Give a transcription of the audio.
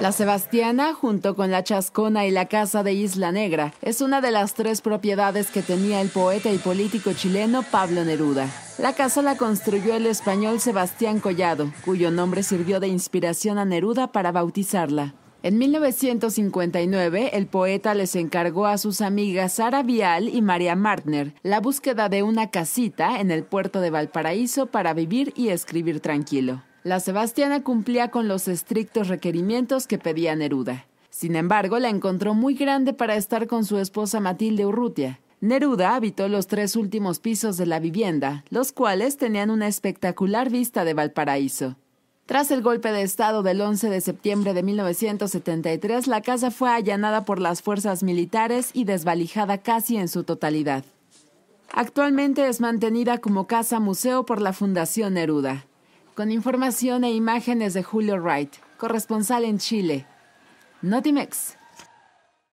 La Sebastiana, junto con la Chascona y la Casa de Isla Negra, es una de las tres propiedades que tenía el poeta y político chileno Pablo Neruda. La casa la construyó el español Sebastián Collado, cuyo nombre sirvió de inspiración a Neruda para bautizarla. En 1959, el poeta les encargó a sus amigas Sara Vial y María Martner la búsqueda de una casita en el puerto de Valparaíso para vivir y escribir tranquilo. La Sebastiana cumplía con los estrictos requerimientos que pedía Neruda. Sin embargo, la encontró muy grande para estar con su esposa Matilde Urrutia. Neruda habitó los tres últimos pisos de la vivienda, los cuales tenían una espectacular vista de Valparaíso. Tras el golpe de Estado del 11 de septiembre de 1973, la casa fue allanada por las fuerzas militares y desvalijada casi en su totalidad. Actualmente es mantenida como casa museo por la Fundación Neruda con información e imágenes de Julio Wright, corresponsal en Chile. Notimex.